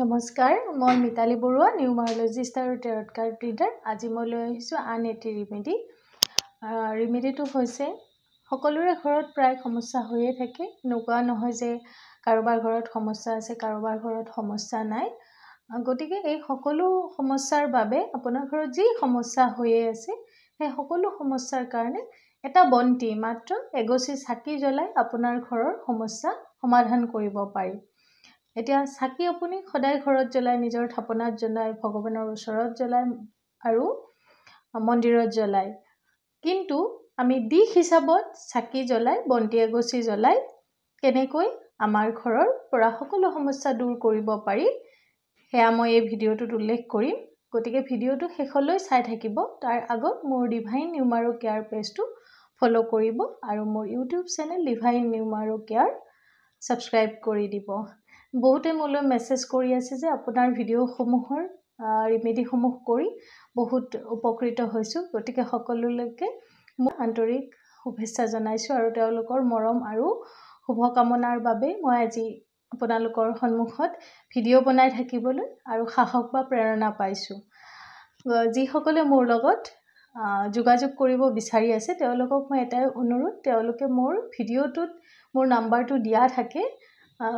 নমস্কাৰ মই মিতালী বৰুৱা নিউমাৰলজিষ্ট আৰু টেৰত কাৰ্ড ৰিডাৰ আজি মই লৈ আহিছোঁ আন এটি ৰিমেডি ৰিমেডিটো হৈছে সকলোৰে ঘৰত প্ৰায় সমস্যা হৈয়ে থাকে নোকোৱা নহয় যে কাৰোবাৰ ঘৰত সমস্যা আছে কাৰোবাৰ ঘৰত সমস্যা নাই গতিকে এই সকলো সমস্যাৰ বাবে আপোনাৰ ঘৰত যি সমস্যা হৈয়ে আছে সেই সকলো সমস্যাৰ কাৰণে এটা বন্তি মাত্ৰ এগছি চাকি জ্বলাই আপোনাৰ ঘৰৰ সমস্যা সমাধান কৰিব পাৰি এতিয়া চাকি আপুনি সদায় ঘৰত জ্বলাই নিজৰ থাপনাত জ্বলাই ভগৱানৰ ওচৰত জ্বলাই আৰু মন্দিৰত জ্বলায় কিন্তু আমি দিশ হিচাপত চাকি জ্বলাই বন্তি এগছি জ্বলাই কেনেকৈ আমাৰ ঘৰৰ পৰা সকলো সমস্যা দূৰ কৰিব পাৰি সেয়া মই এই ভিডিঅ'টোত উল্লেখ কৰিম গতিকে ভিডিঅ'টো শেষলৈ চাই থাকিব তাৰ আগত মোৰ ডিভাইন নিউমাৰো কেয়াৰ পেজটো ফ'ল' কৰিব আৰু মোৰ YouTube channel divine numero care subscribe কৰি দিব বহুতে মোলৈ মেছেজ কৰি আছে যে আপোনাৰ ভিডিঅ'সমূহৰ ৰিমেডিসমূহ কৰি বহুত উপকৃত হৈছোঁ গতিকে সকলোলৈকে মোক আন্তৰিক শুভেচ্ছা জনাইছোঁ আৰু তেওঁলোকৰ মৰম আৰু শুভকামনাৰ বাবে মই আজি আপোনালোকৰ সন্মুখত ভিডিঅ' বনাই থাকিবলৈ আৰু সাহস বা প্ৰেৰণা পাইছোঁ যিসকলে মোৰ লগত যোগাযোগ কৰিব বিচাৰি আছে তেওঁলোকক মই এটাই অনুৰোধ তেওঁলোকে মোৰ ভিডিঅ'টোত মোৰ নাম্বাৰটো দিয়া থাকে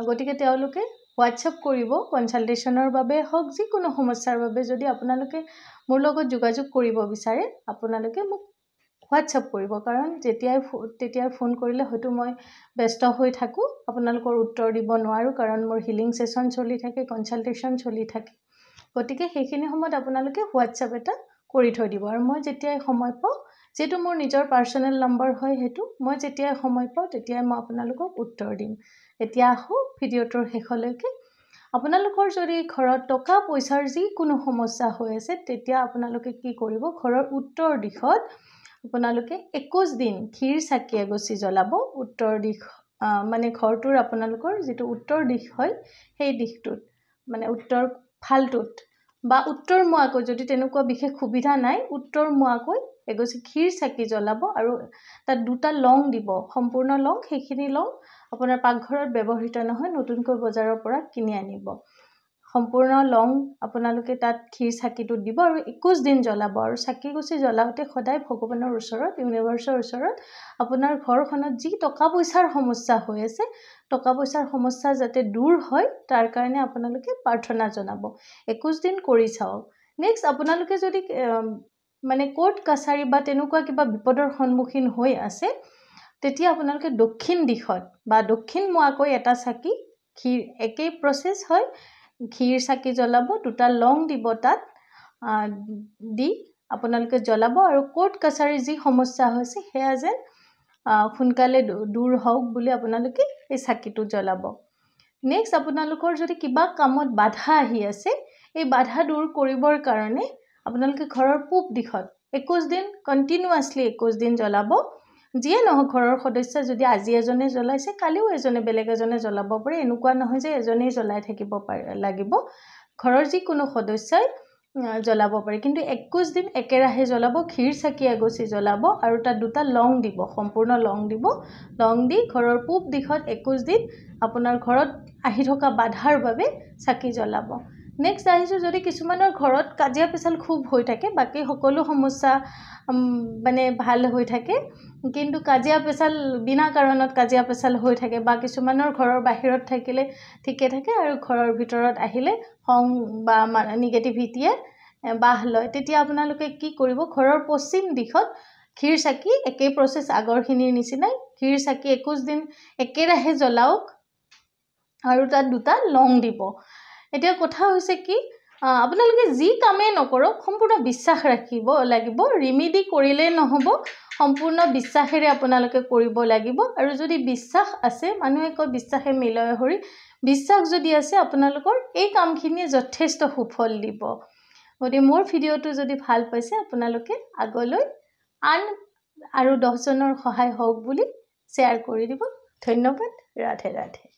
গতিকে তেওঁলোকে হোৱাটছআপ কৰিব কনচাল্টেশ্যনৰ বাবে হওক যিকোনো সমস্যাৰ বাবে যদি আপোনালোকে মোৰ লগত যোগাযোগ কৰিব বিচাৰে আপোনালোকে মোক হোৱাটছআপ কৰিব কাৰণ যেতিয়াই তেতিয়াই ফোন কৰিলে হয়তো মই ব্যস্ত হৈ থাকোঁ আপোনালোকৰ উত্তৰ দিব নোৱাৰোঁ কাৰণ মোৰ হিলিং ছেশ্যন চলি থাকে কনচাল্টেশ্যন চলি থাকে গতিকে সেইখিনি সময়ত আপোনালোকে হোৱাটছআপ এটা কৰি থৈ দিব আৰু মই যেতিয়াই সময় পাওঁ যিহেতু মোৰ নিজৰ পাৰ্চনেল নম্বৰ হয় সেইটো মই যেতিয়াই সময় পাওঁ তেতিয়াই মই আপোনালোকক উত্তৰ দিম এতিয়া আহোঁ ভিডিঅ'টোৰ শেষলৈকে আপোনালোকৰ যদি ঘৰত টকা পইচাৰ যিকোনো সমস্যা হৈ আছে তেতিয়া আপোনালোকে কি কৰিব ঘৰৰ উত্তৰ দিশত আপোনালোকে একৈছ দিন ক্ষীৰ চাকি এগচি জ্বলাব উত্তৰ দিশ মানে ঘৰটোৰ আপোনালোকৰ যিটো উত্তৰ দিশ হয় সেই দিশটোত মানে উত্তৰ ফালটোত বা উত্তৰ উত্তৰমুৱাকৈ যদি তেনেকুৱা বিশেষ সুবিধা নাই উত্তৰ উত্তৰমুৱাকৈ এগছি ক্ষীৰ চাকি জ্বলাব আৰু তাত দুটা লং দিব সম্পূৰ্ণ লং সেইখিনি লং আপোনাৰ পাকঘৰত ব্যৱহৃত নহয় নতুনকৈ বজাৰৰ পৰা কিনি আনিব সম্পূৰ্ণ লং আপোনালোকে তাত খীৰ চাকিটোত দিব আৰু একৈছ দিন জ্বলাব আৰু চাকি গুচি জ্বলাওঁতে সদায় ভগৱানৰ ওচৰত ইউনিভাৰ্চৰ ওচৰত আপোনাৰ ঘৰখনত যি টকা পইচাৰ সমস্যা হৈ আছে টকা পইচাৰ সমস্যা যাতে দূৰ হয় তাৰ কাৰণে আপোনালোকে প্ৰাৰ্থনা জনাব একৈছ দিন কৰি চাওক নেক্সট আপোনালোকে যদি মানে ক'ৰ্ট কাছাৰী বা তেনেকুৱা কিবা বিপদৰ সন্মুখীন হৈ আছে তেতিয়া আপোনালোকে দক্ষিণ দিশত বা দক্ষিণ দক্ষিণমুৱাকৈ এটা চাকি খীৰ একেই প্ৰচেছ হয় ঘিৰ চাকি জ্বলাব দুটা লং দিব তাত দি আপোনালোকে জ্বলাব আৰু কোৰ্ট কাছাৰীৰ যি সমস্যা হৈছে সেয়া যেন সোনকালে দূৰ হওক বুলি আপোনালোকে এই চাকিটো জ্বলাব নেক্সট আপোনালোকৰ যদি কিবা কামত বাধা আহি আছে এই বাধা দূৰ কৰিবৰ কাৰণে আপোনালোকে ঘৰৰ পূব দিশত একৈছ দিন কণ্টিনিউৱাছলি একৈছ দিন জ্বলাব যিয়ে নহওক ঘৰৰ সদস্য যদি আজি এজনে জ্বলাইছে কালিও এজনে বেলেগ এজনে জ্বলাব পাৰে এনেকুৱা নহয় যে এজনেই জ্বলাই থাকিব পাৰে লাগিব ঘৰৰ যিকোনো সদস্যই জ্বলাব পাৰে কিন্তু একৈছ দিন একেৰাহে জ্বলাব ক্ষীৰ চাকি এগচি জ্বলাব আৰু তাত দুটা লং দিব সম্পূৰ্ণ লং দিব লং দি ঘৰৰ পূব দিশত একৈছ দিন আপোনাৰ ঘৰত আহি থকা বাধাৰ বাবে চাকি জ্বলাব নেক্সট আহিছোঁ যদি কিছুমানৰ ঘৰত কাজিয়া পেচাল খুব হৈ থাকে বাকী সকলো সমস্যা মানে ভাল হৈ থাকে কিন্তু কাজিয়া পেচাল বিনা কাৰণত কাজিয়া পেচাল হৈ থাকে বা কিছুমানৰ ঘৰৰ বাহিৰত থাকিলে ঠিকে থাকে আৰু ঘৰৰ ভিতৰত আহিলে খং বা নিগেটিভিটিয়ে বাহ লয় তেতিয়া আপোনালোকে কি কৰিব ঘৰৰ পশ্চিম দিশত ক্ষীৰ চাকি একেই প্ৰচেছ আগৰখিনিৰ নিচিনাই ক্ষীৰ চাকি একৈছ দিন একেৰাহে জ্বলাওক আৰু তাত দুটা লং দিব এতিয়া কথা হৈছে কি আপোনালোকে যি কামেই নকৰক সম্পূৰ্ণ বিশ্বাস ৰাখিব লাগিব ৰিমিডি কৰিলেই নহ'ব সম্পূৰ্ণ বিশ্বাসেৰে আপোনালোকে কৰিব লাগিব আৰু যদি বিশ্বাস আছে মানুহে কয় বিশ্বাসে মিলয় হৰি বিশ্বাস যদি আছে আপোনালোকৰ এই কামখিনিয়ে যথেষ্ট সুফল দিব গতিকে মোৰ ভিডিঅ'টো যদি ভাল পাইছে আপোনালোকে আগলৈ আন আৰু দহজনৰ সহায় হওক বুলি শ্বেয়াৰ কৰি দিব ধন্যবাদ ৰাধে ৰাধে